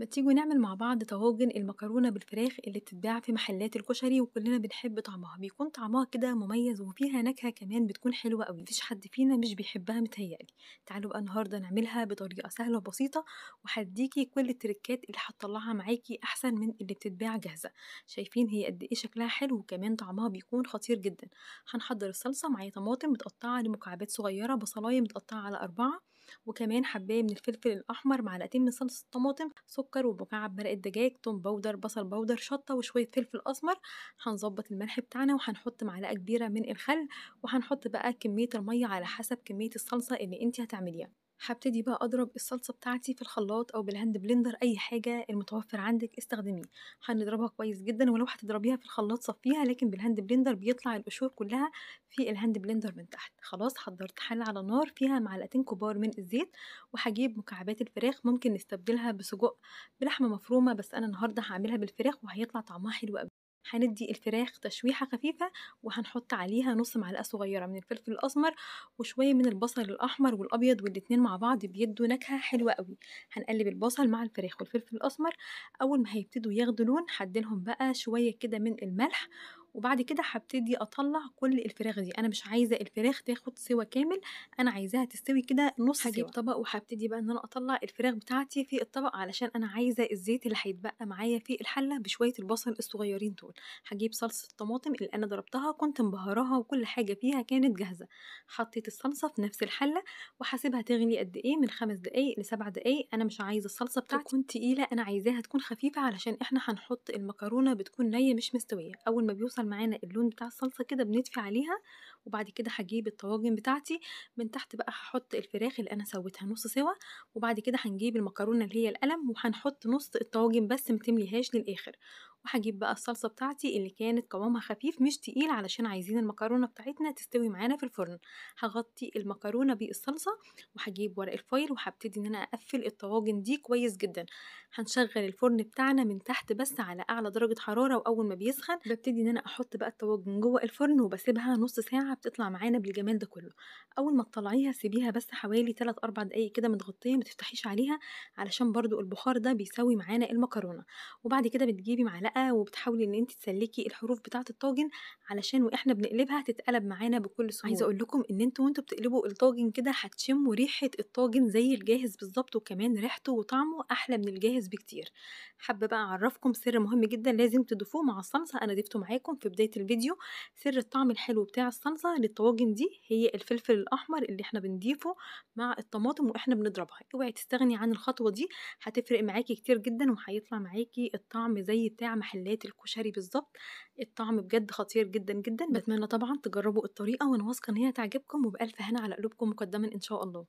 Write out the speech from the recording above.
ما تيجوا نعمل مع بعض طواجن المكرونة بالفراخ اللي بتتباع في محلات الكشري وكلنا بنحب طعمها بيكون طعمها كده مميز وفيها نكهة كمان بتكون حلوة قوي مفيش حد فينا مش بيحبها متهيألي تعالوا بقى النهاردة نعملها بطريقة سهلة وبسيطة وهديكي كل التركات اللي هتطلعها معاكي أحسن من اللي بتتباع جاهزة شايفين هي قد إيه شكلها حلو وكمان طعمها بيكون خطير جدا هنحضر الصلصة معايا طماطم متقطعة لمكعبات صغيرة بصلاية متقطعة على أربعة وكمان حبايه من الفلفل الاحمر معلقتين من صلصه الطماطم سكر ومكعب مرقه دجاج توم باودر بصل باودر شطه وشويه فلفل اسمر هنظبط الملح بتاعنا وهنحط معلقه كبيره من الخل وهنحط بقى كميه الميه على حسب كميه الصلصه اللي انت هتعمليها هبتدي بقى اضرب الصلصه بتاعتي في الخلاط او بالهاند بلندر اي حاجه المتوفر عندك استخدميه هنضربها كويس جدا ولو هتضربيها في الخلاط صفيها لكن بالهاند بلندر بيطلع القشور كلها في الهاند بلندر من تحت خلاص حضرت حل على نار فيها معلقتين كبار من الزيت وهجيب مكعبات الفراخ ممكن نستبدلها بسجق بلحمه مفرومه بس انا النهارده هعملها بالفراخ وهيطلع طعمها حلو قوي هندي الفراخ تشويحة خفيفة وهنحط عليها نص معلقة صغيرة من الفلفل الأسمر وشوية من البصل الأحمر والأبيض والاتنين مع بعض بيدوا نكهة حلوة قوي هنقلب البصل مع الفراخ والفلفل الأسمر أول ما هيبتدوا ياخدوا لون هديلهم بقى شوية كده من الملح وبعد كده هبتدي اطلع كل الفراخ دي انا مش عايزه الفراخ تاخد سوا كامل انا عايزاها تستوي كده نص هجيب طبق وهبتدي بقى ان انا اطلع الفراخ بتاعتي في الطبق علشان انا عايزه الزيت اللي هيتبقى معايا في الحله بشويه البصل الصغيرين دول هجيب صلصه الطماطم اللي انا ضربتها كنت مبهراها وكل حاجه فيها كانت جاهزه حطيت الصلصه في نفس الحله وهسيبها تغلي قد ايه من خمس دقايق لسبع دقايق انا مش عايزه الصلصه بتاعتي تكون تقيله انا عايزاها تكون خفيفه علشان احنا هنحط المكرونه بتكون نيه مش مستويه اول ما بيوصل يوصل معانا اللون بتاع الصلصه كده بنطفي عليها وبعد كده هجيب الطواجن بتاعتي من تحت بقى هحط الفراخ اللي انا سويتها نص سوا وبعد كده هنجيب المكرونه اللي هي القلم وهنحط نص الطواجن بس متمليهاش للاخر وهجيب بقى الصلصة بتاعتي اللي كانت قوامها خفيف مش تقيل علشان عايزين المكرونة بتاعتنا تستوي معانا في الفرن هغطي المكرونة بالصلصة وهجيب ورق الفايل وهبتدي ان انا اقفل الطواجن دي كويس جدا هنشغل الفرن بتاعنا من تحت بس على اعلى درجة حرارة واول ما بيسخن ببتدي ان انا احط بقى الطواجن جوه الفرن وبسيبها نص ساعة بتطلع معانا بالجمال ده كله اول ما تطلعيها سيبيها بس حوالي 3 4 دقايق كده متغطية ما تفتحيش عليها علشان برضو البخار ده بيسوي معانا المكرونة وبعد كده بتجيبي معلقة بقى وبتحاولي ان انت تسلكي الحروف بتاعه الطاجن علشان واحنا بنقلبها تتقلب معانا بكل سهوله عايزه اقول لكم ان انتوا وانتوا بتقلبوا الطاجن كده هتشموا ريحه الطاجن زي الجاهز بالظبط وكمان ريحته وطعمه احلى من الجاهز بكتير حابه بقى اعرفكم سر مهم جدا لازم تضيفوه مع الصلصه انا ضفته معاكم في بدايه الفيديو سر الطعم الحلو بتاع الصلصه للطواجن دي هي الفلفل الاحمر اللي احنا بنضيفه مع الطماطم واحنا بنضربها اوعي تستغني عن الخطوه دي هتفرق معاكي كتير جدا وهيطلع معاكي الطعم زي بتاع ما محلات الكشري بالظبط الطعم بجد خطير جدا جدا بتمنى طبعا تجربوا الطريقه وانا واثقه ان هي تعجبكم وبالف هنا على قلوبكم مقدما ان شاء الله